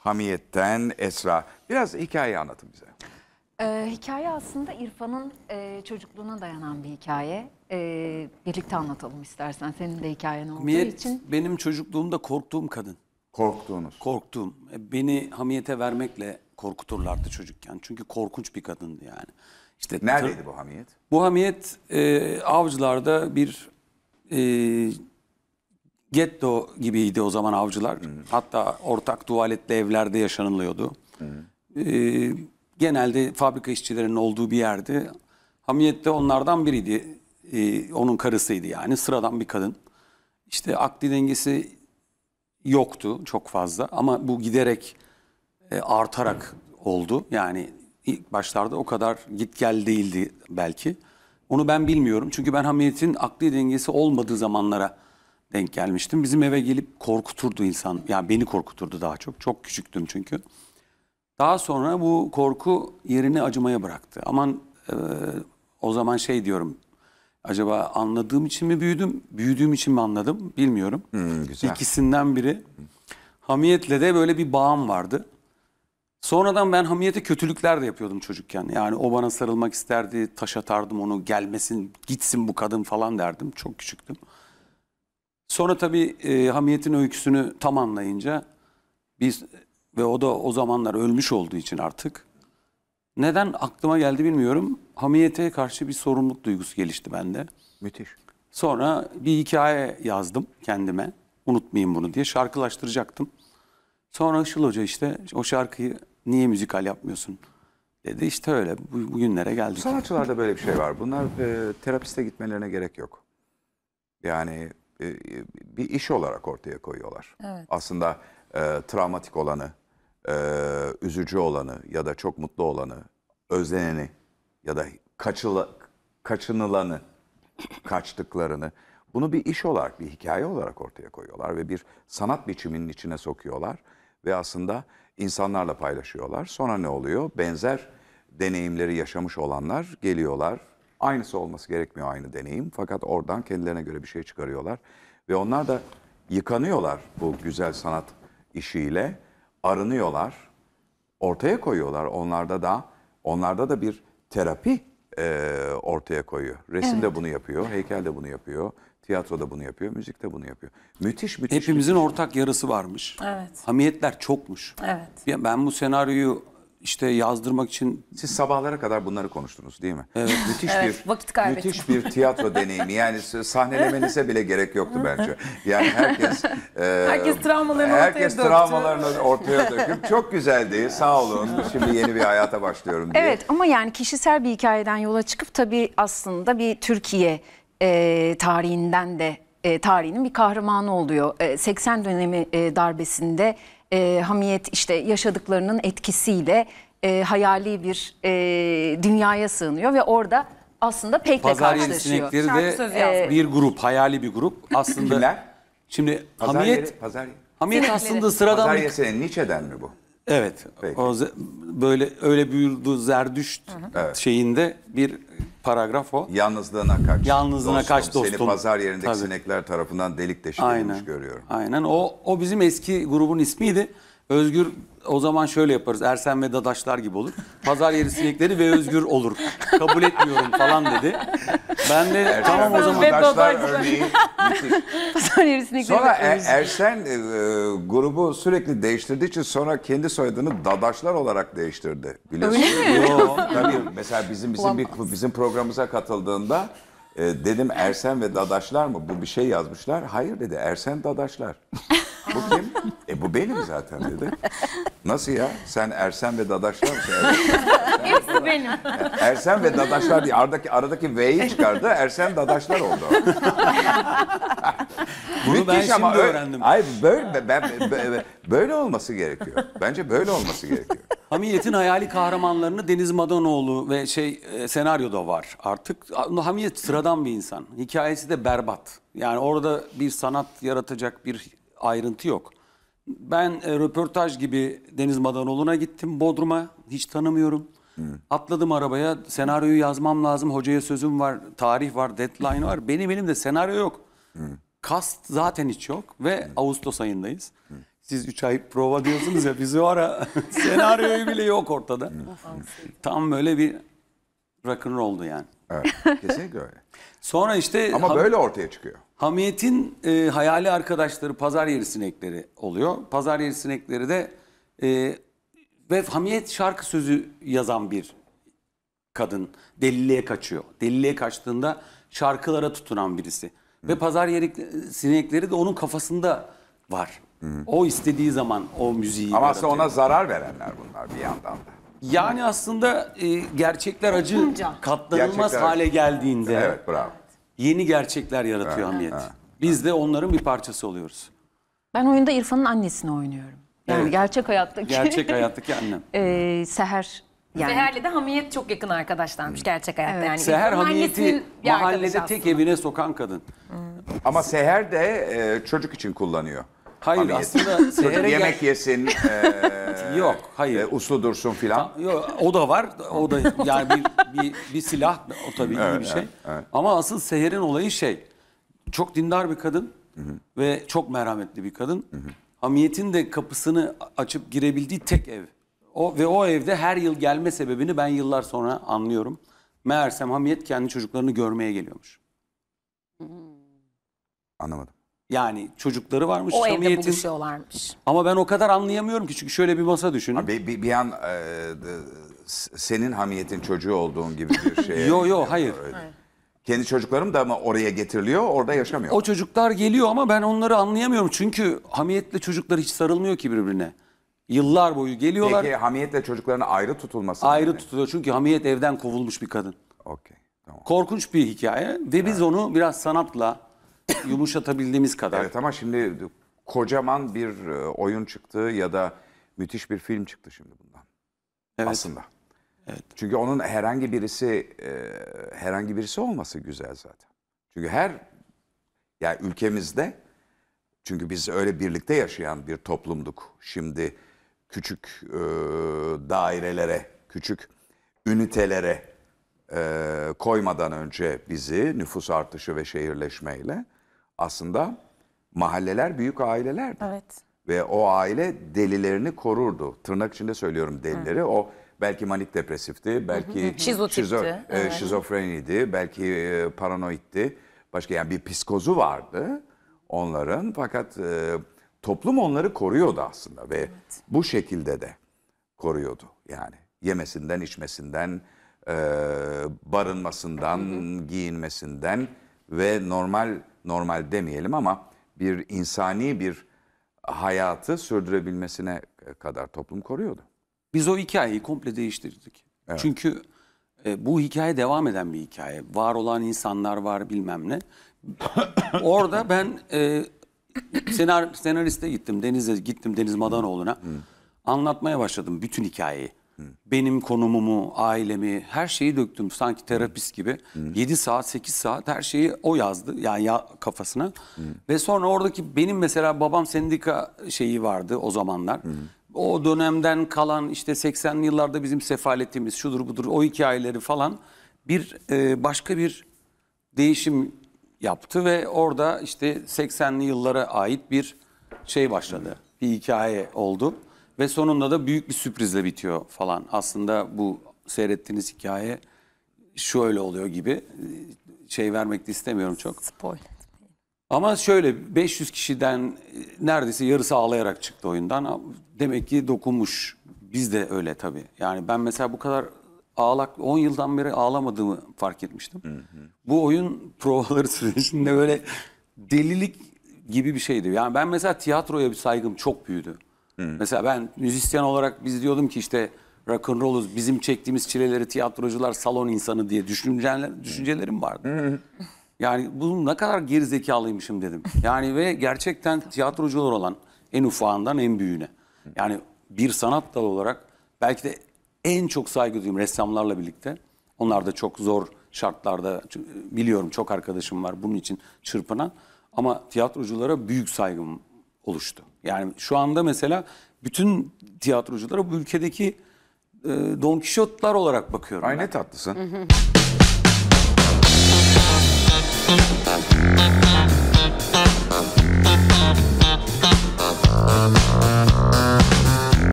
Hamiyet'ten Esra. Biraz hikaye anlatın bize. Ee, hikaye aslında İrfan'ın e, çocukluğuna dayanan bir hikaye. E, birlikte anlatalım istersen senin de hikayen olduğu Hamiyet, için. benim çocukluğumda korktuğum kadın. Korktuğunuz. Korktuğum. E, beni Hamiyet'e vermekle korkuturlardı çocukken. Çünkü korkunç bir kadındı yani. İşte Neredeydi bu Hamiyet? Bu Hamiyet e, Avcılar'da bir e, getto gibiydi o zaman avcılar. Hı. Hatta ortak tuvaletli evlerde yaşanılıyordu. Hı. Ee, genelde fabrika işçilerinin olduğu bir yerdi. Hamiyet de onlardan biriydi. Ee, onun karısıydı yani sıradan bir kadın. İşte akli dengesi yoktu çok fazla ama bu giderek e, artarak oldu. Yani ilk başlarda o kadar git gel değildi belki. Onu ben bilmiyorum çünkü ben hamiyetin akli dengesi olmadığı zamanlara denk gelmiştim. Bizim eve gelip korkuturdu insan. Yani beni korkuturdu daha çok. Çok küçüktüm çünkü. Daha sonra bu korku yerini acımaya bıraktı. Aman e, o zaman şey diyorum. Acaba anladığım için mi büyüdüm? Büyüdüğüm için mi anladım? Bilmiyorum. Hmm, güzel. İkisinden biri. Hamiyetle de böyle bir bağım vardı. Sonradan ben hamiyete kötülükler de yapıyordum çocukken. Yani o bana sarılmak isterdi, taş atardım onu, gelmesin, gitsin bu kadın falan derdim. Çok küçüktüm. Sonra tabii e, Hamiyet'in öyküsünü tam anlayınca biz ve o da o zamanlar ölmüş olduğu için artık neden aklıma geldi bilmiyorum. Hamiyete karşı bir sorumluluk duygusu gelişti bende. Müthiş. Sonra bir hikaye yazdım kendime. Unutmayayım bunu diye şarkılaştıracaktım. Sonra Işıl Hoca işte o şarkıyı niye müzikal yapmıyorsun dedi. İşte öyle bugünlere geldik. Sanatçılarda böyle bir şey var. Bunlar e, terapiste gitmelerine gerek yok. Yani e, bir iş olarak ortaya koyuyorlar. Evet. Aslında e, travmatik olanı, e, üzücü olanı ya da çok mutlu olanı, özleneni ya da kaçıla, kaçınılanı, kaçtıklarını bunu bir iş olarak, bir hikaye olarak ortaya koyuyorlar ve bir sanat biçiminin içine sokuyorlar ve aslında insanlarla paylaşıyorlar. Sonra ne oluyor? Benzer deneyimleri yaşamış olanlar geliyorlar, Aynısı olması gerekmiyor aynı deneyim. Fakat oradan kendilerine göre bir şey çıkarıyorlar. Ve onlar da yıkanıyorlar bu güzel sanat işiyle. Arınıyorlar. Ortaya koyuyorlar. Onlarda da onlarda da bir terapi e, ortaya koyuyor. Resim de bunu yapıyor, heykel de bunu yapıyor, tiyatro da bunu yapıyor, müzik de bunu yapıyor. Müthiş müthiş. Hepimizin müthiş. ortak yarısı varmış. Evet. Hamiyetler çokmuş. Evet. ben bu senaryoyu işte yazdırmak için... Siz sabahlara kadar bunları konuştunuz değil mi? Evet. Müthiş evet, bir vakit Müthiş bir tiyatro deneyimi. Yani sahnelemenize bile gerek yoktu bence. Yani herkes... e, herkes travmalarını herkes ortaya travmalarını döktü. ortaya döküp çok güzeldi. Sağ olun. Şimdi yeni bir hayata başlıyorum diye. Evet ama yani kişisel bir hikayeden yola çıkıp tabii aslında bir Türkiye e, tarihinden de e, tarihinin bir kahramanı oluyor. E, 80 dönemi e, darbesinde e, hamiyet işte yaşadıklarının etkisiyle e, hayali bir e, dünyaya sığınıyor ve orada aslında pekle Pazar karşılaşıyor. sinekleri Şarkı de yazdım. bir grup, hayali bir grup. Aslında Kimler? şimdi Pazar hamiyet, yeri, pazar hamiyet aslında sıradan Pazar bir yeri senin Nietzsche'den mi bu? Evet. Peki. O böyle öyle büyüdü Zerdüşt evet. şeyinde bir paragraf o. Yalnızlığına kaç. Yalnızlığına dostum, kaç dostum. Seni pazar yerindeki Tabii. sinekler tarafından delik deşik görüyorum. Aynen. O o bizim eski grubun ismiydi. Özgür o zaman şöyle yaparız. Ersen ve Dadaşlar gibi olur. Pazar yeri sinekleri ve özgür olur. Kabul etmiyorum falan dedi. Ben de Ersen tamam o zaman. Dadaşlar örneği Pazar yeri sinekleri Sonra Er- Ersen e, grubu sürekli değiştirdiği için sonra kendi soyadını Dadaşlar olarak değiştirdi. Biliyorsun. Öyle mi? Yo, tabii mesela bizim bizim bir bizim programımıza katıldığında e, dedim Ersen ve Dadaşlar mı? Bu bir şey yazmışlar. Hayır dedi Ersen Dadaşlar. bu kim? E bu benim zaten dedi. Nasıl ya? Sen Ersen ve Dadaşlar mısın? Hepsi benim. Ersen ve Dadaşlar diye aradaki, aradaki V'yi çıkardı. Ersen Dadaşlar oldu. Bunu ben şimdi öyle, öğrendim. Hayır böyle, ben, böyle olması gerekiyor. Bence böyle olması gerekiyor. Hamiyet'in hayali kahramanlarını Deniz Madanoğlu ve şey e, senaryoda var. Artık Hamiyet sıradan bir insan. Hikayesi de berbat. Yani orada bir sanat yaratacak bir ayrıntı yok. Ben e, röportaj gibi Deniz Madanoğlu'na gittim Bodrum'a. Hiç tanımıyorum. Hmm. Atladım arabaya. Senaryoyu yazmam lazım. Hocaya sözüm var. Tarih var. Deadline var. Benim elimde senaryo yok. Hmm. Kast zaten hiç yok ve hmm. Ağustos ayındayız. Siz 3 ay prova diyorsunuz ya bizi o ara senaryoyu bile yok ortada. Tam böyle bir oldu yani. Evet, kesinlikle öyle. Sonra işte Ama böyle ortaya çıkıyor. Hamiyet'in e, hayali arkadaşları pazar yeri sinekleri oluyor. Pazar yeri sinekleri de e, ve Hamiyet şarkı sözü yazan bir kadın deliliğe kaçıyor. Deliliğe kaçtığında şarkılara tutunan birisi. Ve pazar yeri sinekleri de onun kafasında var. Hı. O istediği zaman o müziği Ama aslında ona zarar verenler bunlar bir yandan da. Yani aslında e, gerçekler acı Bunca. katlanılmaz Gerçekler- hale geldiğinde Evet bravo. yeni gerçekler yaratıyor hamiyet. Biz de onların bir parçası oluyoruz. Ben oyunda İrfan'ın annesini oynuyorum. Yani Evet. gerçek hayattaki Gerçek hayattaki annem. Ee, Seher yani. Seher'le de Hamiyet çok yakın arkadaşlarmış gerçek hayatta yani. Seher hamiyeti mahallede tek evine sokan kadın. Ama seher de e, çocuk için kullanıyor. Hayır hani aslında sehre yemek gel... yesin. E, yok hayır. E, uslu dursun filan. o da var. O da yani bir, bir, bir silah o tabii evet, iyi bir şey. Evet, evet. Ama asıl seherin olayı şey. Çok dindar bir kadın Hı -hı. ve çok merhametli bir kadın. Hı -hı. Hamiyetin de kapısını açıp girebildiği tek ev. O ve o evde her yıl gelme sebebini ben yıllar sonra anlıyorum. Meğersem Hamiyet kendi çocuklarını görmeye geliyormuş. Anlamadım. Yani çocukları varmış O evde Samiyet'in. buluşuyorlarmış. Ama ben o kadar anlayamıyorum ki çünkü şöyle bir masa düşünün. Ha, Bir, bir, an e, de- senin hamiyetin çocuğu olduğun gibi bir şey. Yo, yo, hayır. Kendi çocuklarım da mı oraya getiriliyor orada yaşamıyor. O çocuklar geliyor ama ben onları anlayamıyorum. Çünkü hamiyetle çocuklar hiç sarılmıyor ki birbirine. Yıllar boyu geliyorlar Peki hamiyetle çocukların ayrı tutulması. ayrı önemli. tutuluyor. Çünkü hamiyet evden kovulmuş bir kadın. Okey. Tamam. Korkunç bir hikaye ve biz onu biraz sanatla, yumuşatabildiğimiz kadar. Evet ama şimdi kocaman bir e, oyun çıktı ya da müthiş bir film çıktı şimdi bundan. Evet. Aslında. Evet. Çünkü onun herhangi birisi e, herhangi birisi olması güzel zaten. Çünkü her yani ülkemizde çünkü biz öyle birlikte yaşayan bir toplumduk. Şimdi küçük e, dairelere, küçük ünitelere e, koymadan önce bizi nüfus artışı ve şehirleşmeyle aslında mahalleler büyük ailelerdi. Evet. Ve o aile delilerini korurdu. Tırnak içinde söylüyorum delileri. Hı. O belki manik depresifti, belki Şizotipti. şizo, e, evet. şizofreniydi, belki e, paranoidti. Başka yani bir psikozu vardı onların. Fakat e, toplum onları koruyordu aslında ve evet. bu şekilde de koruyordu. Yani yemesinden, içmesinden, e, barınmasından, giyinmesinden ve normal normal demeyelim ama bir insani bir hayatı sürdürebilmesine kadar toplum koruyordu. Biz o hikayeyi komple değiştirdik. Evet. Çünkü e, bu hikaye devam eden bir hikaye. Var olan insanlar var bilmem ne. Orada ben e, senar, senariste gittim. Deniz'e gittim Deniz Madanoğlu'na. Anlatmaya başladım bütün hikayeyi benim konumumu, ailemi, her şeyi döktüm sanki terapist gibi. Hı. 7 saat, 8 saat her şeyi o yazdı yani ya kafasına. Hı. Ve sonra oradaki benim mesela babam sendika şeyi vardı o zamanlar. Hı. O dönemden kalan işte 80'li yıllarda bizim sefaletimiz şudur budur o hikayeleri falan bir e, başka bir değişim yaptı ve orada işte 80'li yıllara ait bir şey başladı. Hı. Bir hikaye oldu. Ve sonunda da büyük bir sürprizle bitiyor falan. Aslında bu seyrettiğiniz hikaye şöyle oluyor gibi şey vermek de istemiyorum çok. Spoiler. Ama şöyle 500 kişiden neredeyse yarısı ağlayarak çıktı oyundan. Demek ki dokunmuş. Biz de öyle tabii. Yani ben mesela bu kadar ağlak 10 yıldan beri ağlamadığımı fark etmiştim. Hı hı. Bu oyun provaları sürecinde böyle delilik gibi bir şeydi. Yani ben mesela tiyatroya bir saygım çok büyüdü. Mesela ben müzisyen olarak biz diyordum ki işte rock and roll'uz bizim çektiğimiz çileleri tiyatrocular salon insanı diye düşünceler, düşüncelerim vardı. Yani bunun ne kadar geri zekalıymışım dedim. Yani ve gerçekten tiyatrocular olan en ufağından en büyüğüne. Yani bir sanat dalı olarak belki de en çok saygı duyduğum ressamlarla birlikte. Onlar da çok zor şartlarda biliyorum çok arkadaşım var bunun için çırpınan. Ama tiyatroculara büyük saygım oluştu. Yani şu anda mesela bütün tiyatroculara bu ülkedeki e, Don Kişotlar olarak bakıyorum. Ay ben. ne tatlısın.